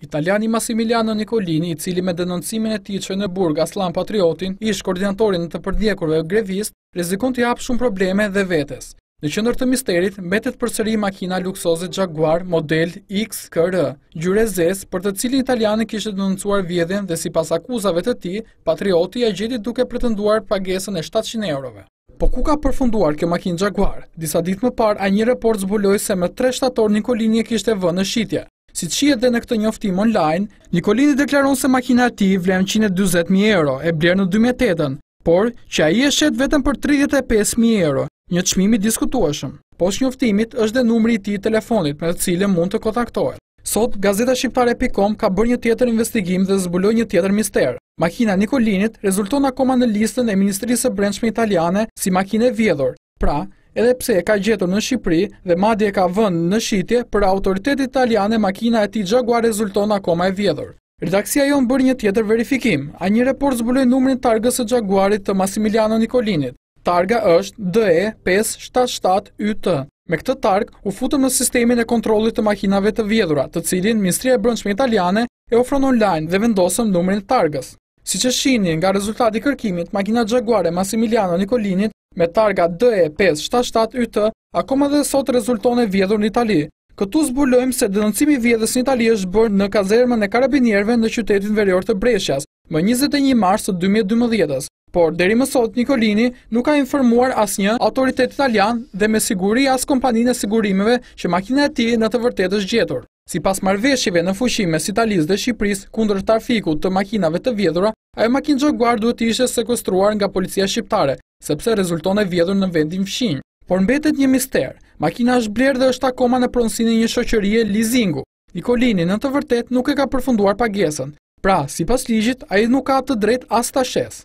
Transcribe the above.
Italiani Massimiliano Nicolini, i cili me denoncimin e ti që në burg Aslan Patriotin, ish koordinatorin të përdjekurve grevist, rezikon të japë shumë probleme dhe vetes. Në qëndër të misterit, metet përsëri makina luksoze Jaguar model XKR, gjyre zes për të cilin italiani kishtë denoncuar vjedhen dhe si pas akuzave të ti, Patrioti e gjedit duke pretenduar pagesën e 700 eurove. Po ku ka përfunduar kjo makinë Jaguar? Disa ditë më par, a një report zbuloj se më 3 shtator Nikolini e kishtë e vë në shqitje. Si të shiet dhe në këtë njoftim online, Nikolini deklaron se makina ti vlen 120.000 euro e bler në 2008-ën, por që a i e shet vetëm për 35.000 euro, një të shmimi diskutuashëm. Pos njoftimit është dhe numri i ti i telefonit me të cilë mund të kontaktohet. Sot, Gazeta Shqiptare.com ka bërë një tjetër investigim dhe zbuloj një tjetër mister. Makina Nikolinit rezulton akoma në listën e Ministrisë Brendshme Italiane si makine vjedhur. Pra, edhe pse e ka gjetur në Shqipëri dhe madje e ka vënë në shitje, për autoritet italiane makina e tij Jaguar rezulton akoma e vjedhur. Redaksia jon bërë një tjetër verifikim. A një report zbuloi numrin targës së Jaguarit të Massimiliano Nicolinit. Targa është DE577YT. Me këtë targë u futëm në sistemin e kontrollit të makinave të vjedhura, të cilin Ministria e Brendshme italiane e ofron online dhe vendosëm numrin targës. Si që shini nga rezultati kërkimit, makina Jaguar e Massimiliano Nicolinit me targa DE577YT, akoma dhe sot rezultone vjedhur në Itali. Këtu zbulojmë se denoncimi vjedhës në Itali është bërë në kazermën e karabinierve në qytetin verjor të Breshjas, më 21 mars të 2012. Por, deri më sot, Nikolini nuk ka informuar as një autoritet italian dhe me siguri as kompanin e sigurimeve që makina e ti në të vërtet është gjetur. Si pas marveshive në fushime si Talis dhe Shqipris kundër trafikut të makinave të vjedhura, Ajo makinë Jaguar duhet ishe sekostruar nga policia shqiptare, sepse rezulton e vjedhur në vendin fshinjë. Por mbetet një mister, makina është blerë dhe është akoma në pronsinë një shoqërie Lizingu. Nikolini në të vërtet nuk e ka përfunduar pagesën, pra, si pas ligjit, a i nuk ka të drejt as të ashes.